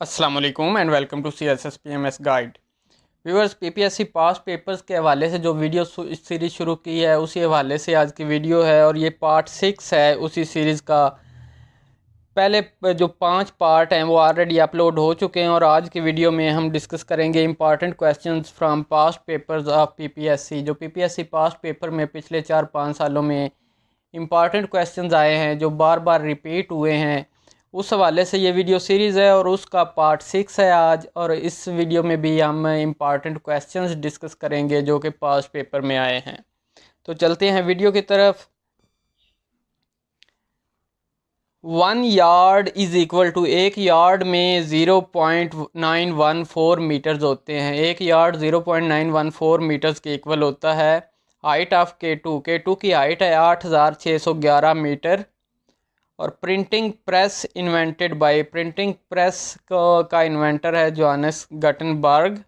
Aslam and welcome to C S S P M S guide viewers P P S C past papers के हवाले से जो video series शुरू की है उसी हवाले से आज की वीडियो है और ये पार्ट सिक्स है उसी सीरीज़ का पहले जो पांच पार्ट हैं वो ऑलरेडी अपलोड हो चुके हैं और आज की वीडियो में हम डिस्कस करेंगे important questions from past papers of PPSC जो पीपीएससी पास्ट पेपर में पिछले चार पाँच सालों में इंपॉर्टेंट क्वेश्चंस आए हैं जो बार बार रिपीट हुए हैं उस हवाले से ये वीडियो सीरीज़ है और उसका पार्ट सिक्स है आज और इस वीडियो में भी हम इम्पॉर्टेंट क्वेश्चंस डिस्कस करेंगे जो कि पास पेपर में आए हैं तो चलते हैं वीडियो की तरफ one yard is equal to एक यार्ड में zero point nine one four meters होते हैं एक yard zero point nine one four meters के इक्वल होता है height of K two K two की हाइट है आठ हज़ार छः सौ ग्यारह मीटर और printing press invented by printing press का इन्वेंटर है Johannes Gutenberg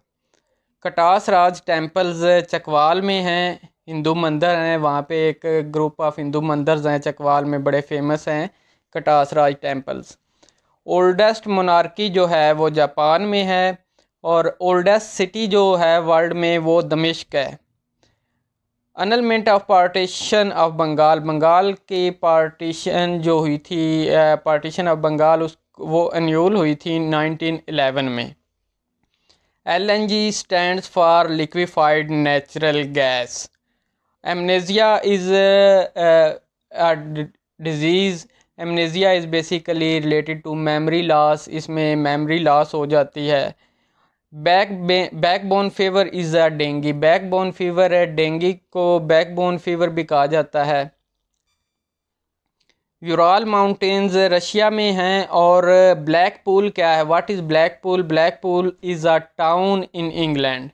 Katas Raj temples Chakwal में हैं हिंदू मंदिर हैं वहाँ पे एक ग्रुप ऑफ हिंदू मंदिर हैं चकवाल में बड़े फेमस हैं Katas Raj temples oldest monarchy जो है वो जापान में है और ओल्डेस्ट सिटी जो है वर्ल्ड में वो दमिश्क है annulment of partition of Bengal Bengal की पार्टीशन जो हुई थी पार्टीशन ऑफ बंगाल उस वो अन्यूल हुई थी 1911 में L N G stand for liquefied natural gas amnesia is disease amnesia is basically related to memory loss इसमें मेमरी लॉस हो जाती है back backbone fever is a dengue backbone fever है डेंगी को backbone fever भी कहा जाता है यूराल माउंटेन्स रशिया में हैं और ब्लैक पूल क्या है what is Blackpool Blackpool is a town in England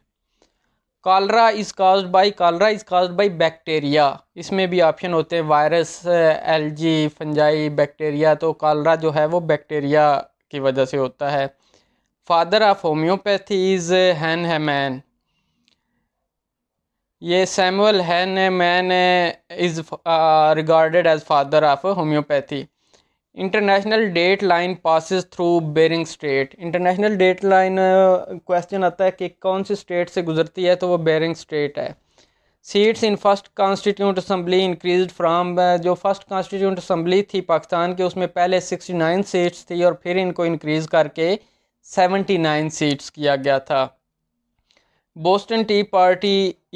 cholera is caused by cholera is caused by bacteria इसमें भी ऑप्शन होते हैं वायरस एलजी फंजाई बैक्टीरिया तो कॉलरा जो है वो बैक्टीरिया की वजह से होता है father of homeopathy is Hahn Hahnemann ये Samuel Hahnemann is regarded as father of homeopathy international date line passes through Bering strait international date line question आता है कि कौन सी स्टेट से गुजरती है तो वो बेरिंग स्टेट है seats in first constituent assembly increase from जो फर्स्ट कॉन्स्टिट्यूंट असम्बली थी पाकिस्तान के उसमें पहले सिक्सटी नाइन सीट्स थी और फिर इनको इंक्रीज़ करके 79 सीट्स किया गया था Boston tea party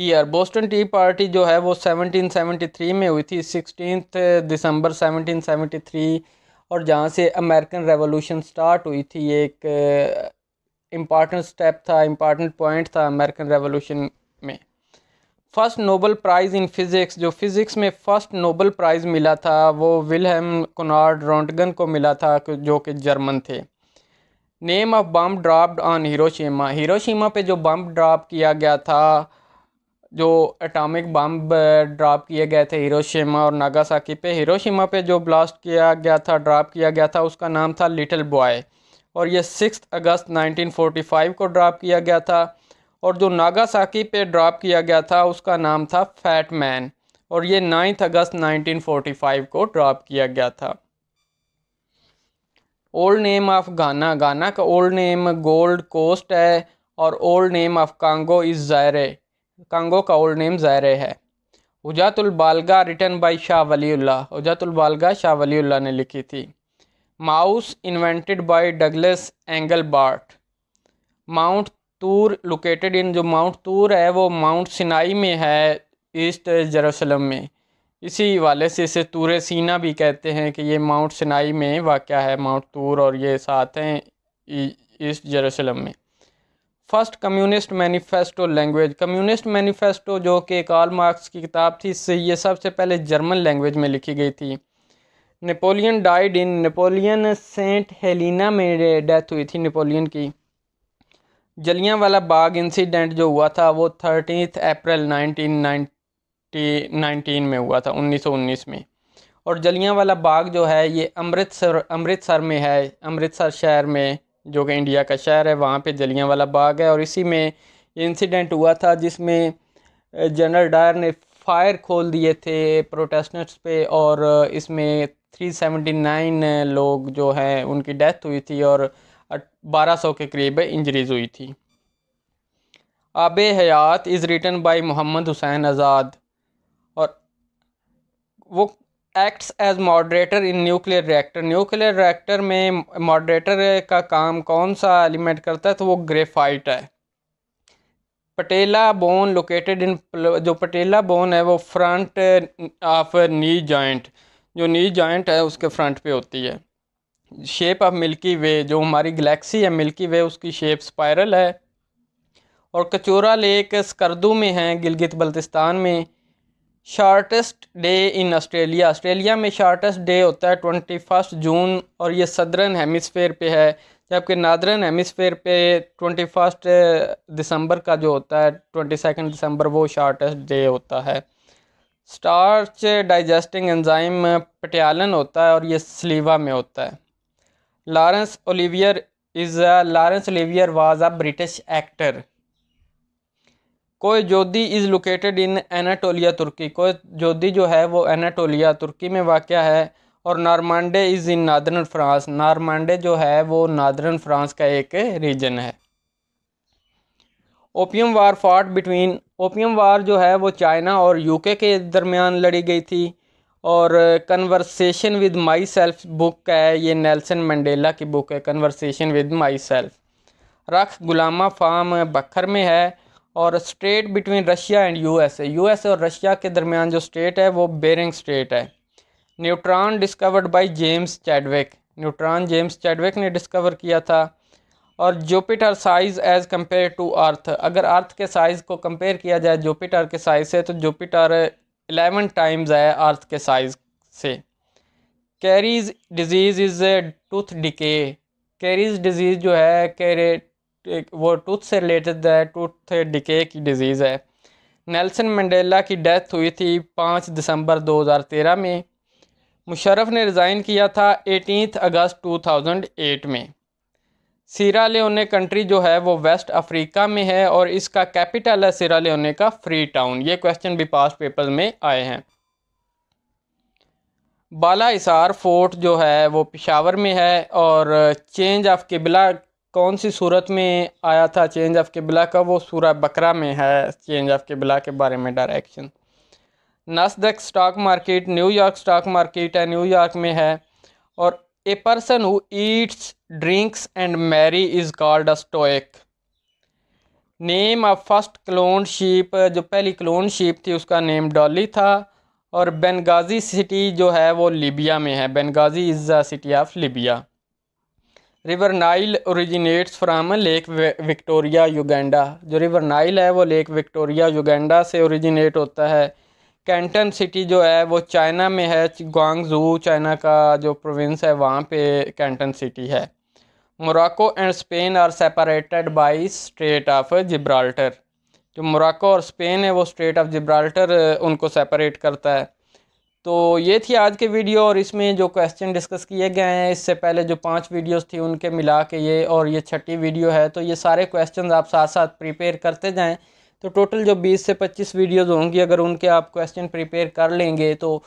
year Boston tea party जो है वो 1773 में हुई थी सिक्सटीन दिसंबर 1773 और जहाँ से अमेरिकन रेवोल्यूशन स्टार्ट हुई थी एक uh, इम्पॉर्टेंट स्टेप था इम्पॉर्टेंट पॉइंट था अमेरिकन रेवोल्यूशन में first Nobel prize in physics जो फ़िज़िक्स में फ़र्स्ट नोबल प्राइज़ मिला था वो विलहम कोनार्ड रोंटगन को मिला था जो कि जर्मन थे name of bomb dropped on Hiroshima Hiroshima पे जो बम ड्रॉप किया गया था जो एटॉमिक बम ड्रॉप किए गए थे हिरोशिमा और नागासाकी पे हिरोशिमा पे जो ब्लास्ट किया गया था ड्रॉप किया गया था उसका नाम था लिटिल बॉय और ये सिक्स अगस्त 1945 को ड्रॉप किया गया था और जो नागासाकी पे ड्रॉप किया गया था उसका नाम था फैट मैन और ये नाइन्थ अगस्त 1945 को ड्रॉप किया गया था ओल्ड नेम ऑफ गाना गाना का ओल्ड नेम गोल्ड कोस्ट है और old name of Congo is Zaire Congo का ओल्ड नेम ज़ायरे है उजातुलबालगा रिटर्न बाई शाह वलील्ला उजातुलबालगा शाह वलील्ला ने लिखी थी mouse invented by Douglas Engelbart mount Tur located in जो माउंट तूर है वो माउंट सिनाई में है ईस्ट जरूसलम में इसी वाले से इसे तूर सीना भी कहते हैं कि ये माउंट सिनाई में वाक़ है माउंट तूर और ये साथ हैं ईस्ट जरूसलम में first communist manifesto language communist manifesto जो कि कार्ल मार्क्स की किताब थी इससे ये सबसे पहले जर्मन लैंग्वेज में लिखी गई थी Napoleon died in Napoleon Saint Helena में डेथ हुई थी नेपोलियन की जलियाँ वाला बाग इंसिडेंट जो हुआ था वो थर्टीथ अप्रैल नाइनटीन 1919 में हुआ था 1919 में और जलियांवाला बाग जो है ये अमृतसर अमृतसर में है अमृतसर शहर में जो कि इंडिया का शहर है वहाँ पे जलियांवाला बाग है और इसी में इंसिडेंट हुआ था जिसमें जनरल डायर ने फायर खोल दिए थे प्रोटेस्टेंट्स पे और इसमें 379 लोग जो हैं उनकी डेथ हुई थी और 1200 के करीब इंजरीज हुई थी Aab Hayat is written by Mohammad Hussain Azad वो acts as moderator in nuclear reactor nuclear reactor में मॉडरेटर का काम कौन सा एलिमेंट करता है तो वो ग्रेफाइट है पटेला बोन लोकेटेड इन जो पटेला बोन है वो फ्रंट ऑफ नी जॉइंट जो नी जॉइंट है उसके फ्रंट पे होती है शेप ऑफ मिल्की वे जो हमारी गलेक्सी है मिल्की वे उसकी शेप स्पायरल है और कचोरा लेक स्कर्दू में है गिलगित बल्तिस्तान में shortest day in Australia Australia में शार्टेस्ट डे होता है ट्वेंटी फर्स्ट जून और ये सदरन हेमिसफेयर पे है जबकि नादरन हेमिसफेयर पे ट्वेंटी फर्स्ट दिसंबर का जो होता है ट्वेंटी सेकेंड दिसंबर वो शार्टेस्ट डे होता है स्टार्च डाइजेस्टिंग एंजाइम पटियालन होता है और ये स्लीवा में होता है Laurence Olivier is Laurence Olivier was a British actor कोय जोदी इज़ लोकेटेड इन एनाटोलिया तुर्की कोय जोदी जो है वो एनाटोलिया तुर्की में वाक़ है और Normandy is in northern France Normandy जो है वो नादरन फ्रांस का एक रीजन है opium war fought between opium war जो है वो चाइना और यूके के दरमियान लड़ी गई थी और conversation with myself book है ये नेल्सन मंडेला की बुक है कन्वर्सेशन विद माई सेल्फ रख गुलामा फार्म बखर में है और strait between Russia and US S A और रशिया के दरमियान जो स्टेट है वो बेरिंग स्टेट है neutron discovered by James Chadwick neutron James Chadwick ने डिस्कवर किया था और Jupiter size as compared to earth अगर अर्थ के साइज़ को कंपेयर किया जाए जुपिटर के साइज़ से तो जुपिटर एलेवन टाइम्स है अर्थ के साइज़ से caries disease is tooth decay caries disease जो है कैरे वो टूथ से रिलेटेड है टूथ डिके की डिजीज़ है नेल्सन मंडेला की डेथ हुई थी पाँच दिसंबर 2013 में मुशरफ ने रिज़ाइन किया था एटीन अगस्त 2008 में सीरा लेने कंट्री जो है वो वेस्ट अफ्रीका में है और इसका कैपिटल है सीरा लेने का फ्री टाउन ये क्वेश्चन भी पास्ट पेपर में आए हैं बाला हिसार फोर्ट जो है वो पिशावर में है और चेंज ऑफ किबला कौन सी सूरत में आया था चेंज ऑफ़ किबला का वो सूरह बकरा में है चेंज ऑफ़ किबला के बारे में direction Nasdaq stock market New York stock market है न्यूयॉर्क में है और a person who eats drinks and merry is called a stoic name of first clone sheep जो पहली क्लोन शीप थी उसका नेम डॉली था और बेनगाजी सिटी जो है वो लीबिया में है Benghazi is the city of Libya river Nile originates from lake Victoria Uganda जो रिवर नाइल है वो लेक विक्टोरिया युगेंडा से ओरिजिनेट होता है कैंटन सिटी जो है वो चाइना में है ग्वांगजू चाइना का जो प्रोविंस है वहाँ पे कैंटन सिटी है Morocco and Spain are separated by strait of Gibraltar जो मोराको और स्पेन है वो स्ट्रेट ऑफ जिब्राल्टर उनको सेपरेट करता है तो ये थी आज के वीडियो और इसमें जो क्वेश्चन डिस्कस किए गए हैं इससे पहले जो पांच वीडियोस थी उनके मिला के ये और ये छठी वीडियो है तो ये सारे क्वेश्चंस आप साथ साथ प्रिपेयर करते जाएं तो टोटल जो 20 से 25 वीडियोस होंगी अगर उनके आप क्वेश्चन प्रिपेयर कर लेंगे तो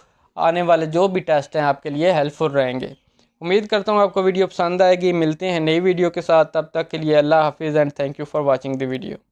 आने वाले जो भी टेस्ट हैं आपके लिए हेल्पफुल रहेंगे उम्मीद करता हूँ आपको वीडियो पसंद आएगी मिलते हैं नई वीडियो के साथ तब तक के लिए अल्लाह हाफिज़ and thank you for watching the video